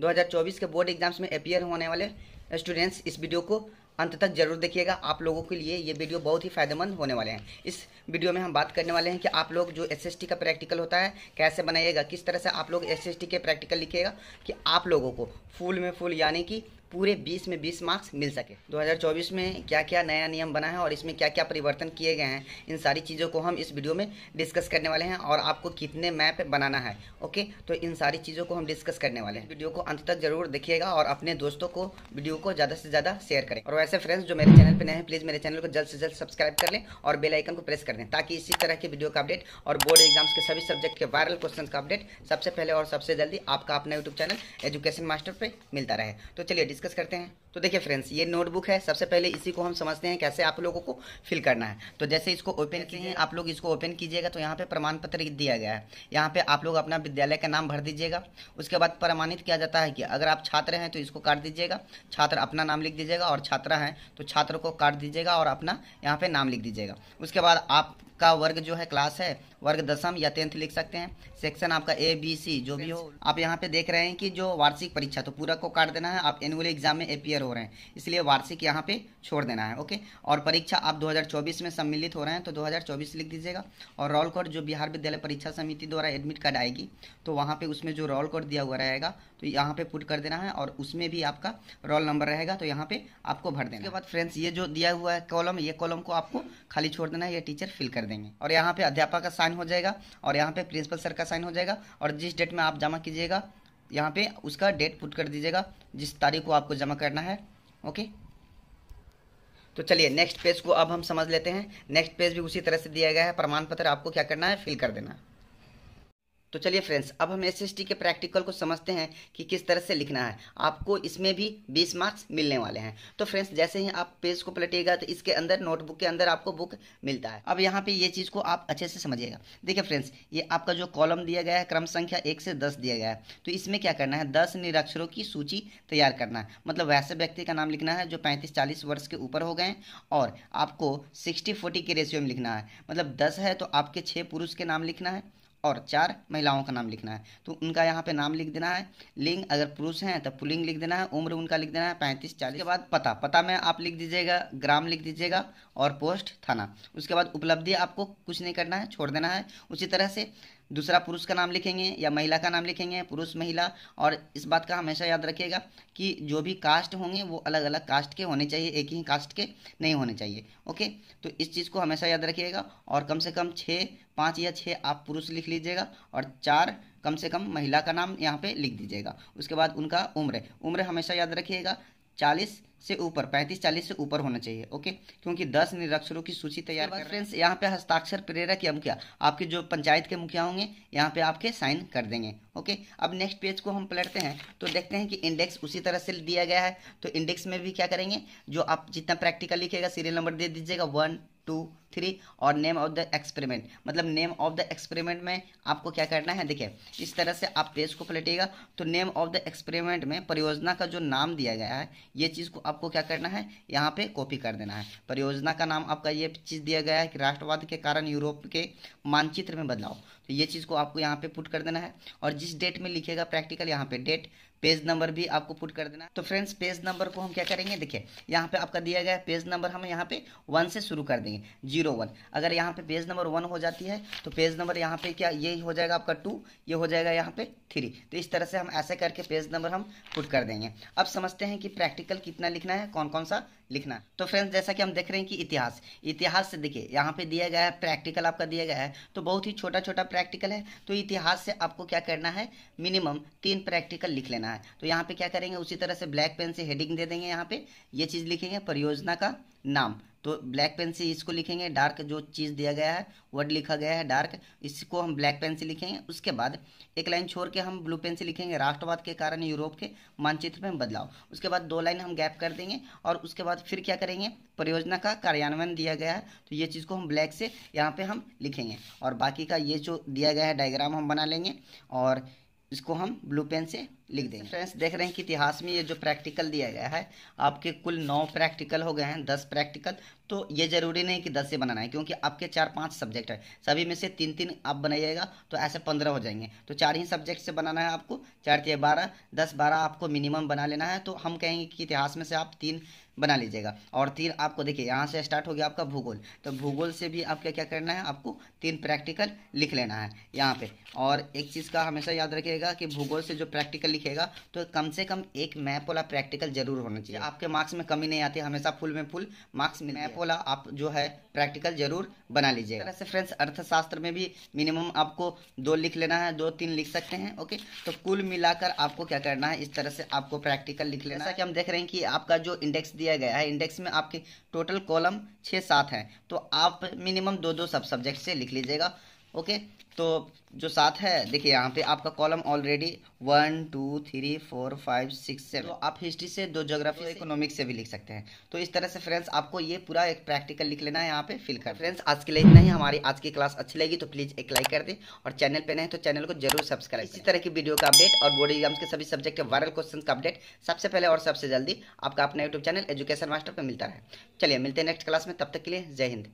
2024 के board exams में appear होने वाले स्टूडेंट्स इस वीडियो को अंत तक जरूर देखिएगा आप लोगों के लिए ये वीडियो बहुत ही फायदेमंद होने वाले हैं इस वीडियो में हम बात करने वाले हैं कि आप लोग जो एस का प्रैक्टिकल होता है कैसे बनाइएगा किस तरह से आप लोग एस के प्रैक्टिकल लिखिएगा कि आप लोगों को फुल में फुल यानी कि पूरे 20 में 20 मार्क्स मिल सके 2024 में क्या क्या नया नियम बना है और इसमें क्या क्या परिवर्तन किए गए हैं इन सारी चीज़ों को हम इस वीडियो में डिस्कस करने वाले हैं और आपको कितने मैप बनाना है ओके तो इन सारी चीज़ों को हम डिस्कस करने वाले हैं वीडियो को अंत तक जरूर देखिएगा और अपने दोस्तों को वीडियो को ज़्यादा से ज़्यादा शेयर करें और वैसे फ्रेंड्स जो मेरे चैनल पर नए हैं प्लीज़ मेरे चैनल को जल्द से जल्द सब्सक्राइब कर लें और बेलाइकन को प्रेस कर दें ताकि इसी तरह की वीडियो का अपडेट और बोर्ड एग्जाम्स के सभी सब्जेक्ट के वायरल क्वेश्चन का अपडेट सबसे पहले और सबसे जल्दी आपका अपना यूट्यूब चैनल एजुकेशन मास्टर पर मिलता रहे तो चलिए डिस्कस डिस्कस करते हैं तो देखिए फ्रेंड्स ये नोटबुक है सबसे पहले इसी को हम समझते हैं कैसे आप लोगों को फिल करना है तो जैसे इसको ओपन किए आप लोग इसको ओपन कीजिएगा तो यहाँ पे प्रमाण पत्र दिया गया है यहाँ पे आप लोग अपना विद्यालय का नाम भर दीजिएगा उसके बाद प्रमाणित किया जाता है कि अगर आप छात्र हैं तो इसको काट दीजिएगा छात्र अपना नाम लिख दीजिएगा और छात्रा हैं तो छात्र को काट दीजिएगा और अपना यहाँ पर नाम लिख दीजिएगा उसके बाद आप का वर्ग जो है क्लास है वर्ग दसम या टेंथ लिख सकते हैं सेक्शन आपका ए बी सी जो भी हो आप यहाँ पे देख रहे हैं कि जो वार्षिक परीक्षा तो पूरा को काट देना है आप एनुअल पूरे एग्जाम में अपियर हो रहे हैं इसलिए वार्षिक यहाँ पे छोड़ देना है ओके और परीक्षा आप 2024 में सम्मिलित हो रहे हैं तो 2024 लिख दीजिएगा और रोल कोड जो बिहार विद्यालय परीक्षा समिति द्वारा एडमिट कार्ड आएगी तो वहाँ पे उसमें जो रोल कोड दिया हुआ रहेगा तो यहाँ पे पुट कर देना है और उसमें भी आपका रोल नंबर रहेगा तो यहाँ पे आपको भर देना उसके बाद फ्रेंड्स ये जो दिया हुआ है कॉलम ये कॉलम को आपको खाली छोड़ देना है ये टीचर फिल कर देंगे और यहाँ पे अध्यापक का साइन हो जाएगा और यहाँ पे प्रिंसिपल सर का साइन हो जाएगा और जिस डेट में आप जमा कीजिएगा यहाँ पे उसका डेट पुट कर दीजिएगा जिस तारीख को आपको जमा करना है ओके तो चलिए नेक्स्ट पेज को अब हम समझ लेते हैं नेक्स्ट पेज भी उसी तरह से दिया गया है प्रमाण पत्र आपको क्या करना है फिल कर देना है तो चलिए फ्रेंड्स अब हम एस के प्रैक्टिकल को समझते हैं कि किस तरह से लिखना है आपको इसमें भी 20 मार्क्स मिलने वाले हैं तो फ्रेंड्स जैसे ही आप पेज को पलटिएगा तो इसके अंदर नोटबुक के अंदर आपको बुक मिलता है अब यहाँ पे ये चीज़ को आप अच्छे से समझिएगा देखिए फ्रेंड्स ये आपका जो कॉलम दिया गया है क्रम संख्या एक से दस दिया गया है तो इसमें क्या करना है दस निरक्षरों की सूची तैयार करना है मतलब वैसे व्यक्ति का नाम लिखना है जो पैंतीस चालीस वर्ष के ऊपर हो गए और आपको सिक्सटी फोर्टी के रेशियो में लिखना है मतलब दस है तो आपके छः पुरुष के नाम लिखना है और चार महिलाओं का नाम लिखना है तो उनका यहाँ पे नाम लिख देना है लिंग अगर पुरुष हैं तो पुलिंग लिख देना है उम्र उनका लिख देना है पैंतीस चालीस के बाद पता पता में आप लिख दीजिएगा ग्राम लिख दीजिएगा और पोस्ट थाना उसके बाद उपलब्धि आपको कुछ नहीं करना है छोड़ देना है उसी तरह से दूसरा पुरुष का नाम लिखेंगे या महिला का नाम लिखेंगे पुरुष महिला और इस बात का हमेशा याद रखिएगा कि जो भी कास्ट होंगे वो अलग अलग कास्ट के होने चाहिए एक ही कास्ट के नहीं होने चाहिए ओके तो इस चीज़ को हमेशा याद रखिएगा और कम से कम छः पाँच या छः आप पुरुष लिख लीजिएगा और चार कम से कम महिला का नाम यहाँ पर लिख दीजिएगा उसके बाद उनका उम्र उम्र हमेशा याद रखिएगा चालीस से ऊपर पैंतीस चालीस से ऊपर होना चाहिए ओके क्योंकि दस निरक्षरों की सूची तैयार कर फ्रेंड्स यहाँ पे हस्ताक्षर प्रेरक या मुखिया आपके जो पंचायत के मुखिया होंगे यहाँ पे आपके साइन कर देंगे ओके अब नेक्स्ट पेज को हम पलटते हैं तो देखते हैं कि इंडेक्स उसी तरह से दिया गया है तो इंडेक्स में भी क्या करेंगे जो आप जितना प्रैक्टिकल लिखेगा सीरियल नंबर दे दीजिएगा वन टू थ्री और नेम ऑफ द एक्सपेरिमेंट मतलब नेम ऑफ द एक्सपेरिमेंट में आपको क्या करना है देखिए इस तरह से आप पेज को पलटिएगा तो नेम ऑफ द एक्सपेरिमेंट में परियोजना का जो नाम दिया गया है ये चीज़ को आपको क्या करना है यहाँ पे कॉपी कर देना है परियोजना का नाम आपका ये चीज़ दिया गया है कि राष्ट्रवाद के कारण यूरोप के मानचित्र में बदलाव तो ये चीज़ को आपको यहाँ पे पुट कर देना है और जिस डेट में लिखेगा प्रैक्टिकल यहाँ पे डेट पेज नंबर भी आपको पुट कर देना तो फ्रेंड्स पेज नंबर को हम क्या करेंगे देखिए यहाँ पे आपका दिया गया पेज नंबर हम यहाँ पे वन से शुरू कर देंगे जीरो वन अगर यहाँ पे पेज नंबर वन हो जाती है तो पेज नंबर यहाँ पे क्या ये हो जाएगा आपका टू ये हो जाएगा यहाँ पे थ्री तो इस तरह से हम ऐसे करके पेज नंबर हम पुट कर देंगे अब समझते हैं कि प्रैक्टिकल कितना लिखना है कौन कौन सा लिखना तो फ्रेंड्स जैसा कि हम देख रहे हैं कि इतिहास इतिहास से देखिए यहाँ पे दिया गया है प्रैक्टिकल आपका दिया गया है तो बहुत ही छोटा छोटा प्रैक्टिकल है तो इतिहास से आपको क्या करना है मिनिमम तीन प्रैक्टिकल लिख लेना है तो यहाँ पे क्या करेंगे उसी तरह से ब्लैक पेन से हेडिंग दे देंगे यहाँ पे ये चीज़ लिखेंगे परियोजना का नाम तो ब्लैक पेन से इसको लिखेंगे डार्क जो चीज़ दिया गया है वर्ड लिखा गया है डार्क इसको हम ब्लैक पेन से लिखेंगे उसके बाद एक लाइन छोड़ के हम ब्लू पेन से लिखेंगे राष्ट्रवाद के कारण यूरोप के मानचित्र में बदलाव उसके बाद दो लाइन हम गैप कर देंगे और उसके बाद फिर क्या करेंगे परियोजना का कार्यान्वयन दिया गया है तो ये चीज़ को हम ब्लैक से यहाँ पर हम लिखेंगे और बाकी का ये जो दिया गया है डायग्राम हम बना लेंगे और इसको हम ब्लू पेन से लिख तो देंगे फ्रेंड्स देख रहे हैं कि इतिहास में ये जो प्रैक्टिकल दिया गया है आपके कुल नौ प्रैक्टिकल हो गए हैं दस प्रैक्टिकल तो ये जरूरी नहीं कि दस से बनाना है क्योंकि आपके चार पांच सब्जेक्ट है सभी में से तीन तीन आप बनाइएगा तो ऐसे पंद्रह हो जाएंगे तो चार ही सब्जेक्ट से बनाना है आपको चार तीन बारह दस बारह आपको मिनिमम बना लेना है तो हम कहेंगे कि इतिहास में से आप तीन बना लीजिएगा और तीन आपको देखिए यहाँ से स्टार्ट हो गया आपका भूगोल तो भूगोल से भी आपका क्या करना है आपको तीन प्रैक्टिकल लिख लेना है यहाँ पर और एक चीज़ का हमेशा याद रखिएगा कि भूगोल से जो प्रैक्टिकल लिखेगा तो कम से कम एक मैप वाला प्रैक्टिकल जरूर होना चाहिए आपके मार्क्स में कमी नहीं आती हमेशा फुल में फुल मार्क्स मिल मैप वाला आप जो है प्रैक्टिकल जरूर बना लीजिएगा वैसे फ्रेंड्स अर्थशास्त्र में भी मिनिमम आपको दो लिख लेना है दो तीन लिख सकते हैं ओके तो कुल मिलाकर आपको क्या करना है इस तरह से आपको प्रैक्टिकल लिख लेना है कि हम देख रहे हैं कि आपका जो इंडेक्स दिया गया है इंडेक्स में आपके टोटल कॉलम छः सात हैं तो आप मिनिमम दो दो सब सब्जेक्ट से लिख लीजिएगा ओके तो जो सात है देखिए यहाँ पे आपका column already one two three four five six seven तो आप हिस्ट्री से दो जोग्राफी तो इकोनॉमिक्स से भी लिख सकते हैं तो इस तरह से फ्रेंड्स आपको ये पूरा एक प्रैक्टिकल लिख लेना है यहाँ पे फिल कर फ्रेंड्स आज के लिए इतना ही हमारी आज की क्लास अच्छी लगी तो प्लीज़ एक लाइक कर दें और चैनल पर नहीं तो चैनल को जरूर सब्सक्राइब इसी तरह की वीडियो का अपडेट और बोर्ड एग्जाम्स के सभी सब्जेक्ट के वायरल क्वेश्चन का अपडेट सबसे पहले और सबसे जल्दी आपका अपना यूट्यूब चैनल एजुकेशन मास्टर पर मिलता रहे चलिए मिलते हैं नेक्स्ट क्लास में तब तक के लिए जय हिंद